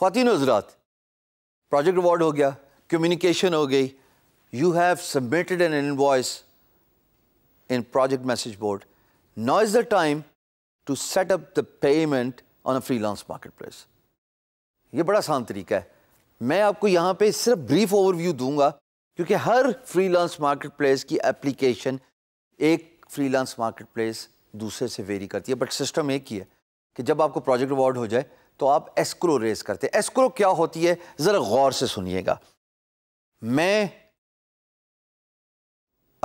खातिन हजरात project award हो गया कम्युनिकेशन हो गई you have submitted an invoice in project message board now is the time to set up the payment on a freelance marketplace ये बड़ा आसान तरीका है मैं आपको यहाँ पे सिर्फ ब्रीफ ओवरव्यू दूंगा क्योंकि हर फ्रीलांस मार्केट प्लेस की एप्लीकेशन एक फ्रीलांस मार्केट प्लेस दूसरे से वेरी करती है बट सिस्टम एक ही है कि जब आपको प्रोजेक्ट अवार्ड हो जाए तो आप एस्क्रो रेज करते हैं एस्क्रो क्या होती है ज़रा गौर से सुनिएगा मैं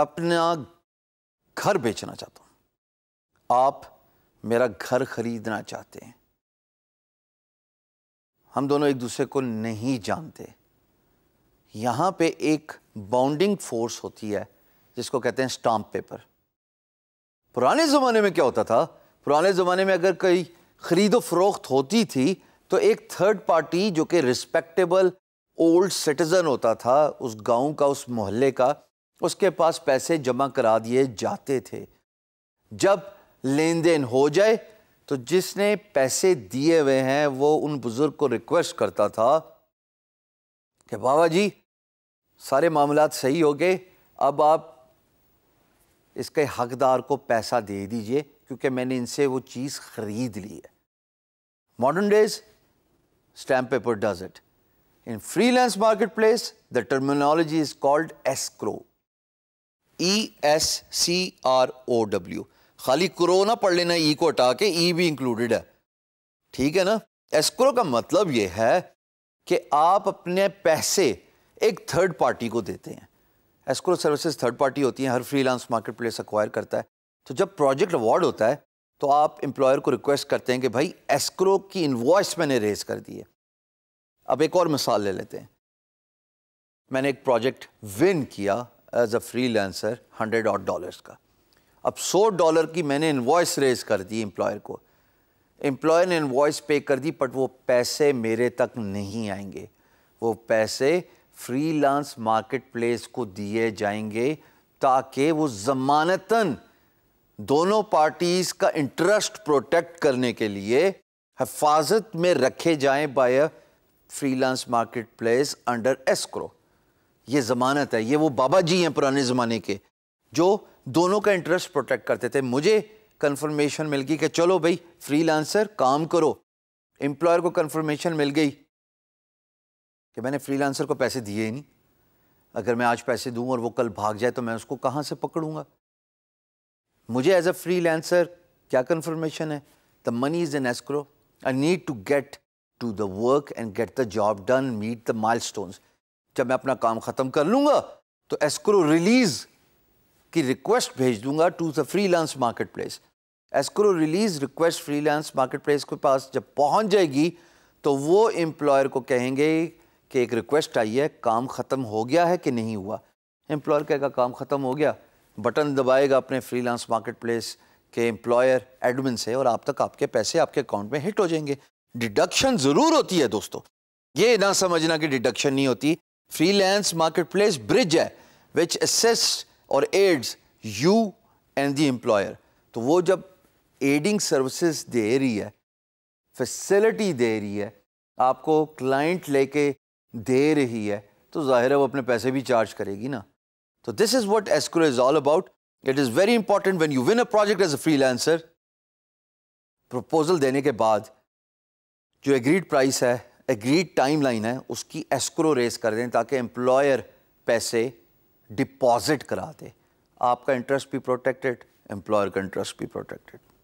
अपना घर बेचना चाहता हूं आप मेरा घर खरीदना चाहते हैं हम दोनों एक दूसरे को नहीं जानते यहां पे एक बाउंडिंग फोर्स होती है जिसको कहते हैं स्टाम्प पेपर पुराने ज़माने में क्या होता था पुराने ज़माने में अगर कोई खरीदो फरोख्त होती थी तो एक थर्ड पार्टी जो कि रिस्पेक्टेबल ओल्ड सिटीज़न होता था उस गांव का उस मोहल्ले का उसके पास पैसे जमा करा दिए जाते थे जब लेन देन हो जाए तो जिसने पैसे दिए हुए हैं वो उन बुज़ुर्ग को रिक्वेस्ट करता था कि बाबा जी सारे मामला सही हो गए अब आप इसके हकदार को पैसा दे दीजिए क्योंकि मैंने इनसे वो चीज़ ख़रीद ली है modern days stamp paper does it in freelance marketplace the terminology is called escrow E S C R O W खाली क्रो ना पढ़ लेना ई e को हटा के ई e भी इंक्लूडेड है ठीक है ना एस्क्रो का मतलब ये है कि आप अपने पैसे एक थर्ड पार्टी को देते हैं एस्क्रो सर्विसेज थर्ड पार्टी होती हैं हर फ्रीलांस मार्केट प्लेस अक्वायर करता है तो जब प्रोजेक्ट अवार्ड होता है तो आप एम्प्लॉयर को रिक्वेस्ट करते हैं कि भाई एस्क्रो की इन्वॉइस मैंने रेज कर दी है अब एक और मिसाल ले लेते हैं मैंने एक प्रोजेक्ट विन किया as a freelancer hundred और डॉलर्स का अब सौ डॉलर की मैंने इन्वॉइस रेज कर दी एम्प्लॉयर को एम्प्लॉयर ने इन्वॉइस पे कर दी बट वो पैसे मेरे तक नहीं आएंगे वो पैसे फ्रीलांस मार्केट प्लेस को दिए जाएंगे ताकि वो जमानतन दोनों पार्टीज का इंटरेस्ट प्रोटेक्ट करने के लिए हिफाजत में रखे जाएं by a freelance marketplace under escrow ये ज़मानत है ये वो बाबा जी हैं पुराने ज़माने के जो दोनों का इंटरेस्ट प्रोटेक्ट करते थे मुझे कन्फर्मेशन मिल गई कि चलो भाई फ्रीलांसर काम करो एम्प्लॉयर को कन्फर्मेशन मिल गई कि मैंने फ्रीलांसर को पैसे दिए ही नहीं अगर मैं आज पैसे दूं और वो कल भाग जाए तो मैं उसको कहाँ से पकड़ूंगा मुझे एज अ फ्री लैंसर क्या कन्फर्मेशन है the money is an escrow I need to get to the work and get the job done meet the milestones जब मैं अपना काम ख़त्म कर लूँगा तो एस्क्रो रिलीज़ की रिक्वेस्ट भेज दूंगा to the freelance marketplace escrow release request freelance marketplace के पास जब पहुँच जाएगी तो वो एम्प्लॉयर को कहेंगे कि एक रिक्वेस्ट आई है काम ख़त्म हो गया है कि नहीं हुआ एम्प्लॉयर कहेगा काम ख़त्म हो गया बटन दबाएगा अपने फ्रीलांस मार्केट प्लेस के एम्प्लॉयर एडमिन से और आप तक आपके पैसे आपके अकाउंट में हिट हो जाएंगे डिडक्शन ज़रूर होती है दोस्तों ये ना समझना कि डिडक्शन नहीं होती फ्रीलांस मार्केट प्लेस ब्रिज है विच एसेस और aids you and the employer तो वो जब एडिंग सर्विसेज दे रही है फैसिलिटी दे रही है आपको क्लाइंट लेके दे रही है तो ज़ाहिर है वो अपने पैसे भी चार्ज करेगी ना So this is what escrow is all about. It is very important when you win a project as a freelancer, proposal देने के बाद जो agreed price है agreed timeline है उसकी escrow raise कर दें ताकि employer पैसे deposit करा दे आपका interest भी protected, employer का interest भी protected.